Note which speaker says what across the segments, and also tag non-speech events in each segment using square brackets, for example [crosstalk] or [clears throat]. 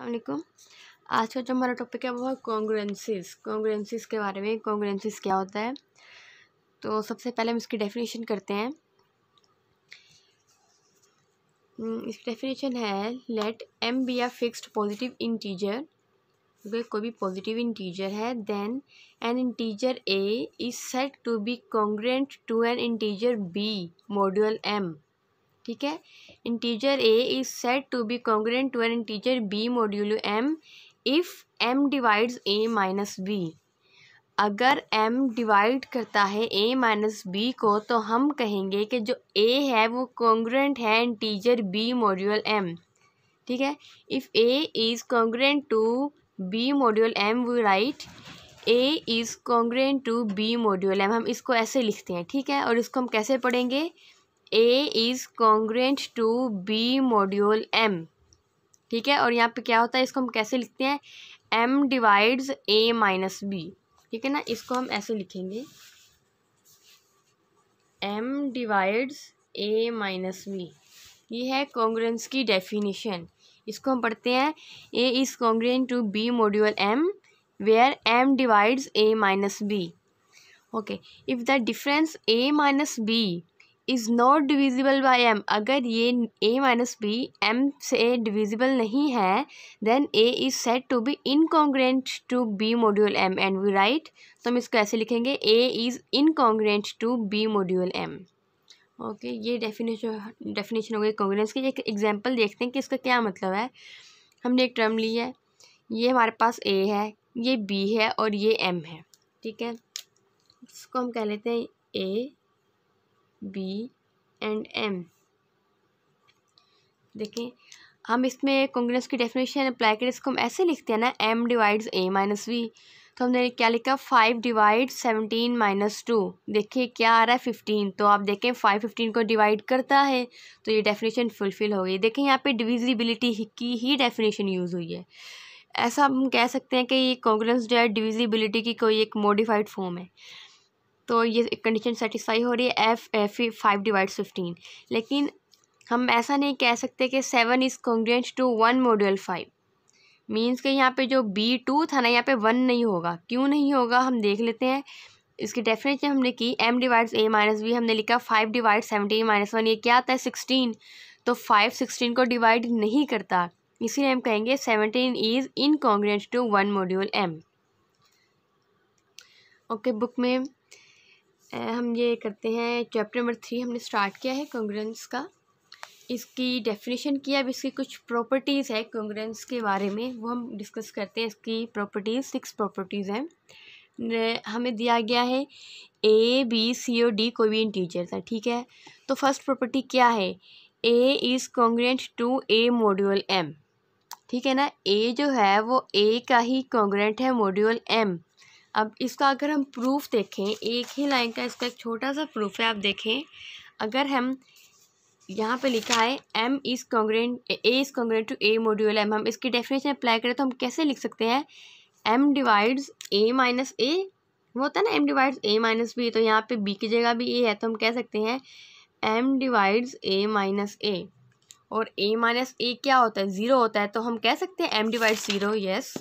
Speaker 1: अलकुम आज का जो हमारा टॉपिक है वो है कॉन्ग्रेंसिस कॉन्ग्रेंसिस के बारे में कॉन्ग्रेंसिस क्या होता है तो सबसे पहले हम इसकी डेफिनेशन करते हैं हम्म, इसकी डेफिनेशन है let m be a fixed positive integer अगर कोई भी पॉजिटिव इंटीजर है then an integer a is said to be congruent to an integer b module M ठीक है integer a is said to be congruent to an integer b modulo m if m divides A minus b अगर m divide करता है ए minus B को तो हम कहेंगे कि जो ए है वो कॉन्ग्रेंट है इंटीजर बी मॉड्यूल एम ठीक है if A is congruent to B module m we write a is congruent to B module m हम इसको ऐसे लिखते हैं ठीक है और इसको हम कैसे पढ़ेंगे a is congruent to B module M ठीक है और यहाँ पे क्या होता है इसको हम कैसे लिखते हैं एम डिवाइड्स ए माइनस बी ठीक है ना इसको हम ऐसे लिखेंगे एम डिवाइड्स ए माइनस बी ये है कॉन्ग्रेंस की डेफिनेशन इसको हम पढ़ते हैं a is congruent to B module m where m divides A minus b okay if the difference a minus b is not divisible by m अगर ये a minus b m से divisible नहीं है then A is said to B incongruent to b modulo m and we write तो हम इसको ऐसे लिखेंगे a is incongruent to b modulo m okay ये डेफिनेशन डेफिनेशन हो गई कॉन्ग्रेंस की एक एग्जाम्पल देखते हैं कि इसका क्या मतलब है हमने एक टर्म ली है ये हमारे पास ए है ये बी है और ये एम है ठीक है इसको हम कह लेते हैं ए बी एंड एम देखें हम इसमें कॉन्ग्रेस की डेफिनेशन अप्लाई करें इसको हम ऐसे लिखते हैं ना एम डिवाइड्स ए माइनस वी तो हमने क्या लिखा five divide seventeen minus two देखिए क्या आ रहा है फिफ्टीन तो आप देखें फाइव फिफ्टीन को डिवाइड करता है तो ये डेफिनेशन फुलफिल हो गई देखें यहाँ पे डिविजिबिलिटी की ही डेफिनेशन यूज़ हुई है ऐसा हम कह सकते हैं कि ये कॉन्ग्रेस जो है डिविजिबिलिटी की कोई एक मॉडिफाइड फॉर्म है तो ये कंडीशन सेटिस्फाई हो रही है if if five divide fifteen लेकिन हम ऐसा नहीं कह सकते कि seven is congruent to one modulo five means के यहाँ पे जो बी टू था ना यहाँ पे वन नहीं होगा क्यों नहीं होगा हम देख लेते हैं इसकी डेफिनेशन हमने की एम डिवाइड्स ए माइनस बी हमने लिखा five divide seventeen minus one ये क्या आता है सिक्सटीन तो फाइव सिक्सटीन को डिवाइड नहीं करता इसीलिए हम कहेंगे seventeen is incongruent to one modulo m okay book में हम ये करते हैं चैप्टर नंबर थ्री हमने स्टार्ट किया है कॉन्ग्रेंस का इसकी डेफिनेशन किया अब इसकी कुछ प्रॉपर्टीज़ है कॉन्ग्रेंस के बारे में वो हम डिस्कस करते हैं इसकी प्रॉपर्टीज़ सिक्स प्रॉपर्टीज़ हैं हमें दिया गया है A B C O D कोई भी इंटीजर था ठीक है तो फर्स्ट प्रॉपर्टी क्या है A is congruent to A module M ठीक है ना ए जो है वो ए का ही कॉन्ग्रेंट है मोड्यूल एम अब इसका अगर हम प्रूफ देखें एक ही लाइन का इसका एक छोटा सा प्रूफ है आप देखें अगर हम यहाँ पे लिखा है M is congruent A is congruent to A module M हम इसकी डेफिनेशन अप्लाई करें तो हम कैसे लिख सकते हैं M divides A minus A वो होता है ना एम डिवाइड्स ए माइनस बी तो यहाँ पे बी की जगह भी ए है तो हम कह सकते हैं M divides A minus A और ए माइनस ए क्या होता है ज़ीरो होता है तो हम कह सकते हैं एम डिवाइड ज़ीरो यस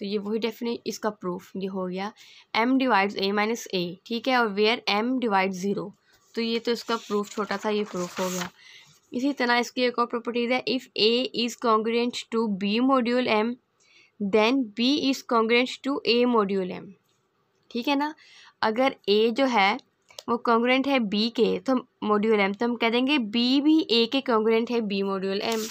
Speaker 1: तो ये वही डेफिनेट इसका प्रूफ ये हो गया M divides A minus A ठीक है और वेयर एम डिवाइड ज़ीरो तो ये तो इसका प्रूफ छोटा सा ये प्रूफ हो गया इसी तरह इसकी एक और प्रॉपर्टीज़ है if A is congruent to B module M then B is congruent to A module M ठीक है ना अगर ए जो है वो कॉन्ग्रेंट है बी के तो मॉड्यूल एम तो हम कह देंगे बी भी ए के कॉन्ग्रेंट है बी मॉड्यूल एम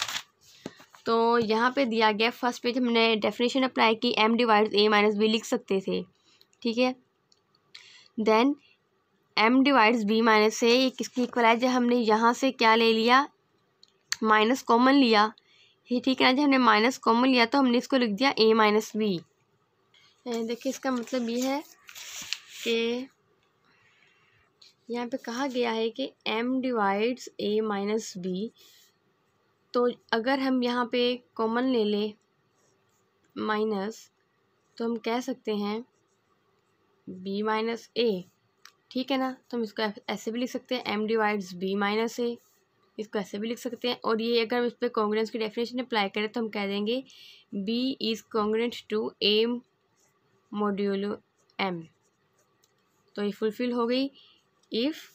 Speaker 1: तो यहाँ पे दिया गया फर्स्ट पेज हमने डेफिनेशन अप्लाई की M divide A minus B लिख सकते थे ठीक है then M divides B minus A ये किसकी इक्वल है जब हमने यहाँ से क्या ले लिया माइनस कॉमन लिया ये ठीक है ना जब हमने माइनस कॉमन लिया तो हमने इसको लिख दिया ए माइनस बी देखिए इसका मतलब ये है कि यहाँ पे कहा गया है कि एम डिवाइड्स ए माइनस बी तो अगर हम यहाँ पे कॉमन ले लें माइनस तो हम कह सकते हैं बी माइनस ए ठीक है ना तो हम इसको ऐसे भी लिख सकते हैं M divides B minus A इसको ऐसे भी लिख सकते हैं और ये अगर हम इस पर कॉन्ग्रेंस की डेफिनेशन अप्लाई करें तो हम कह देंगे B is congruent to M modulo M तो ये फुलफ़िल हो गई if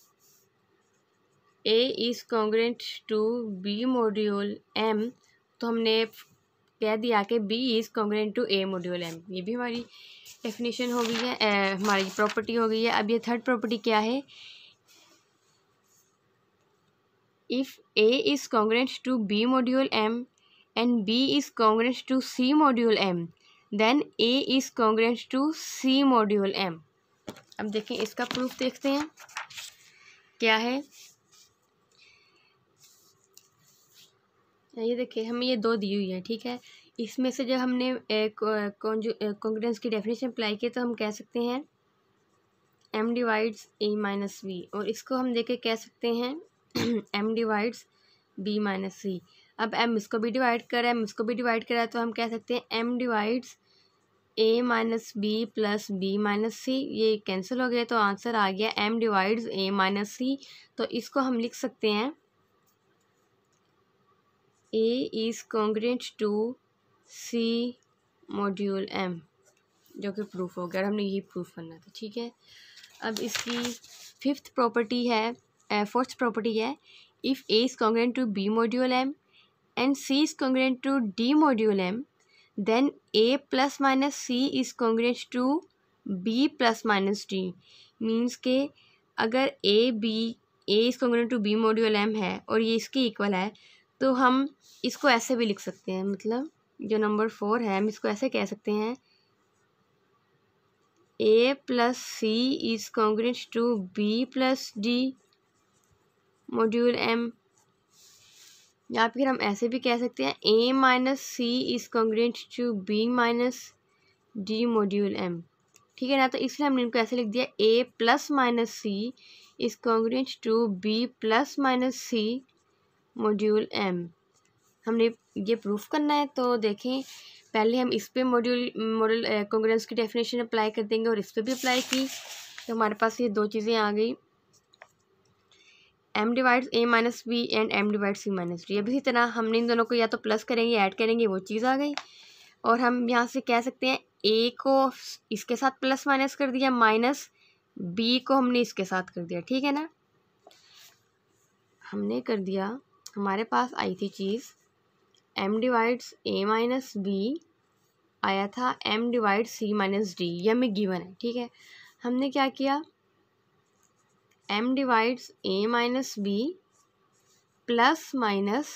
Speaker 1: A is congruent to B module M तो हमने कह दिया कि B is congruent to A module M ये भी हमारी डेफिनेशन हो गई है हमारी प्रॉपर्टी हो गई है अब ये थर्ड प्रॉपर्टी क्या है if A is congruent to B module M and B is congruent to C module M then A is congruent to C module M अब देखें इसका प्रूफ देखते हैं क्या है ये देखिए हमें ये दो दी हुई है ठीक है इसमें से जब हमने कॉन्ग्रेंस की डेफिनेशन अप्लाई की तो हम कह सकते हैं एम डिवाइड्स ए माइनस वी और इसको हम देखे कह सकते हैं M divides B minus C अब एम इसको भी डिवाइड करा एम इसको भी डिवाइड करा है तो हम कह सकते हैं एम डिवाइड्स ए minus B plus B minus C ये कैंसिल हो गया तो आंसर आ गया एम डिवाइड्स ए माइनस सी तो इसको हम लिख सकते हैं A is congruent to C module M जो कि प्रूफ हो गया और हमने यही प्रूफ करना था ठीक है अब इसकी फिफ्थ प्रॉपर्टी है फोर्थ प्रॉपर्टी है if A is congruent to B module M and C is congruent to D module M then A plus minus C is congruent to B plus minus D means के अगर A B A is congruent to B module M है और ये इसके equal है तो हम इसको ऐसे भी लिख सकते हैं मतलब जो नंबर फोर है हम इसको ऐसे कह सकते हैं A plus C is congruent to B plus D module M या फिर हम ऐसे भी कह सकते हैं A minus C is congruent to B minus D module M ठीक है ना तो इसलिए हमने इनको ऐसे लिख दिया A plus minus C is congruent to B plus minus C module M हमने ये प्रूफ करना है तो देखें पहले हम इस पर मॉड्यूल मॉडल कॉन्ग्रेंस की डेफिनेशन अप्लाई कर देंगे और इस पर भी अप्लाई की तो हमारे पास ये दो चीज़ें आ गई M divides A minus B and M divide C minus D अब इसी तरह हमने इन दोनों को या तो प्लस करेंगे ऐड करेंगे वो चीज़ आ गई और हम यहाँ से कह सकते हैं ए को इसके साथ प्लस माइनस कर दिया माइनस बी को हमने इसके साथ कर दिया ठीक है ना हमने कर दिया हमारे पास आई थी चीज़ एम डिवाइड्स ए माइनस बी आया था M divide C minus D ये हमें गिवन है ठीक है हमने क्या किया एम डिवाइड्स ए माइनस बी प्लस माइनस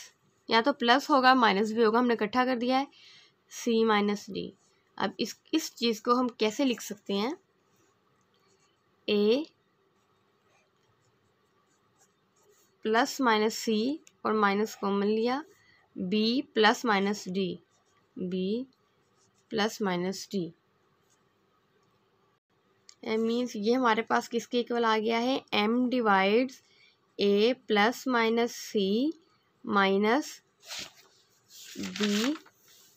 Speaker 1: या तो प्लस होगा माइनस भी होगा हमने इकट्ठा कर दिया है सी माइनस डी अब इस इस चीज़ को हम कैसे लिख सकते हैं ए प्लस माइनस सी और माइनस कॉमन लिया B plus minus D B plus minus D means ये हमारे पास किसके इक्वल आ गया है M divides A plus minus C minus B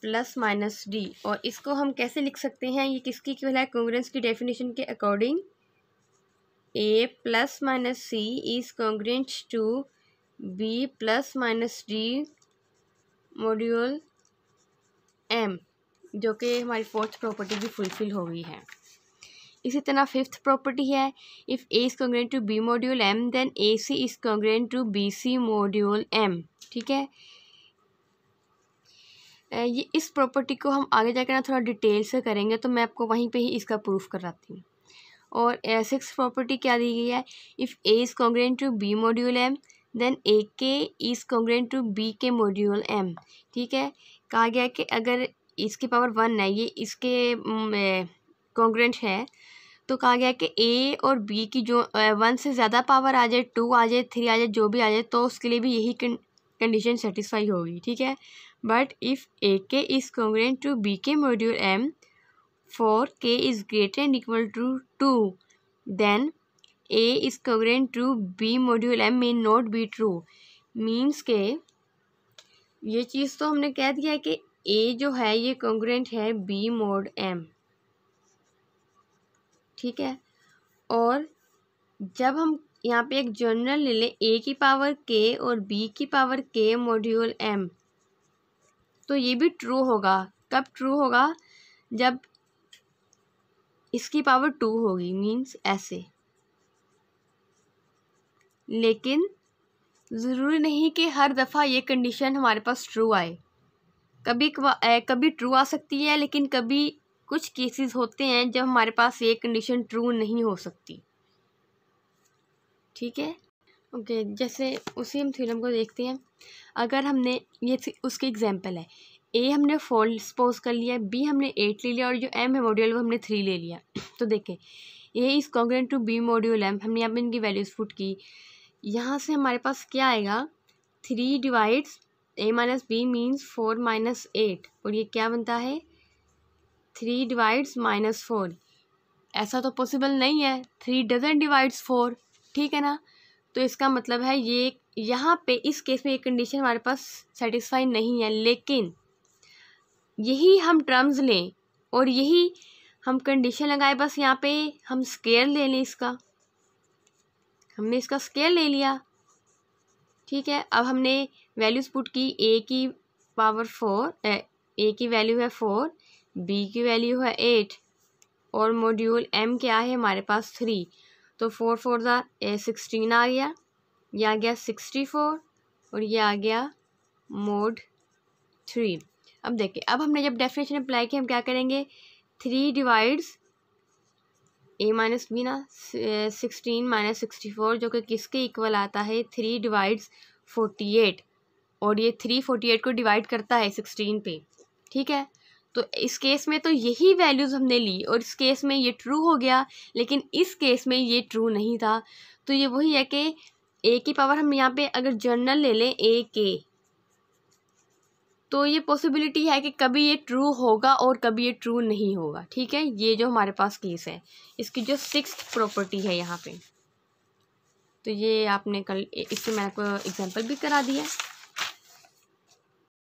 Speaker 1: plus minus D और इसको हम कैसे लिख सकते हैं ये किसकी इक्वल है कॉन्ग्रेंस की डेफिनेशन के according A plus minus C is congruent to B plus minus D module M जो कि हमारी फोर्थ प्रॉपर्टी की फुलफिल हो गई है इसी तरह फिफ्थ प्रॉपर्टी है if A is congruent to B module M then A C is congruent to B C module M ठीक है ये इस प्रॉपर्टी को हम आगे जाकर ना थोड़ा डिटेल से करेंगे तो मैं आपको वहीं पे ही इसका प्रूफ कराती हूँ और सिक्स प्रॉपर्टी क्या दी गई है if A is congruent to B module M then A K is congruent to B K module M ठीक है कहा गया है कि अगर इसके पावर वन है ये इसके कॉन्ग्रेंट है तो कहा गया कि ए और बी की जो वन से ज़्यादा पावर आ जाए टू आ जाए थ्री आ जाए जो भी आ जाए तो उसके लिए भी यही कंडीशन सेटिस्फाई होगी ठीक है but if A K is congruent to B K module M for K is greater and equal to two then A is congruent true B module M may not be true means के ये चीज़ तो हमने कह दिया है कि ए जो है ये कॉन्ग्रेंट है बी मोड एम ठीक है और जब हम यहाँ पे एक जर्नल ले लें ए की पावर के और बी की पावर के मॉड्यूल एम तो ये भी ट्रू होगा कब ट्रू होगा जब इसकी पावर टू होगी मीन्स ऐसे लेकिन ज़रूरी नहीं कि हर दफ़ा ये कंडीशन हमारे पास ट्रू आए कभी कभी ट्रू आ सकती है लेकिन कभी कुछ केसेस होते हैं जब हमारे पास ये कंडीशन ट्रू नहीं हो सकती ठीक है ओके जैसे उसी हम थ्योरम को देखते हैं अगर हमने ये उसकी एग्जांपल है ए हमने फोर सपोज कर लिया बी हमने एट ले लिया और जो एम है मॉड्यूल वो हमने थ्री ले लिया [clears throat] तो देखें A is congruent to B module M हमने यहाँ पर इनकी वैल्यूज़ फुट की यहाँ से हमारे पास क्या आएगा थ्री डिवाइड्स ए minus B means four minus eight और ये क्या बनता है थ्री डिवाइड्स माइनस फोर ऐसा तो पॉसिबल नहीं है थ्री डजन डिवाइड्स फोर ठीक है ना तो इसका मतलब है ये यहाँ पे इस केस में ये कंडीशन हमारे पास सेटिस्फाई नहीं है लेकिन यही हम टर्म्स लें और यही हम कंडीशन लगाए बस यहाँ पे हम स्केयर ले लें इसका हमने इसका स्केल ले लिया ठीक है अब हमने वैल्यूज पुट की ए की पावर फोर ए की वैल्यू है फोर बी की वैल्यू है एट और मॉड्यूल एम क्या है हमारे पास थ्री तो फोर फोर ज़ा सिक्सटीन आ गया ये आ गया सिक्सटी फोर और ये आ गया मोड थ्री अब देखिए अब हमने जब डेफिनेशन अप्लाई किया हम क्या करेंगे थ्री डिवाइड्स ए माइनस बी ना सिक्सटीन माइनस सिक्सटी फोर जो कि किसके इक्वल आता है थ्री डिवाइड्स फोर्टी एट और ये थ्री फोर्टी एट को डिवाइड करता है सिक्सटीन पे ठीक है तो इस केस में तो यही वैल्यूज़ हमने ली और इस केस में ये ट्रू हो गया लेकिन इस केस में ये ट्रू नहीं था तो ये वही है कि ए की पावर हम यहाँ पे अगर जर्नल ले लें ए के तो ये पॉसिबिलिटी है कि कभी ये ट्रू होगा और कभी ये ट्रू नहीं होगा ठीक है ये जो हमारे पास केस है इसकी जो सिक्स प्रॉपर्टी है यहाँ पे तो ये आपने कल इससे मैंने आपको एग्जांपल भी करा दिया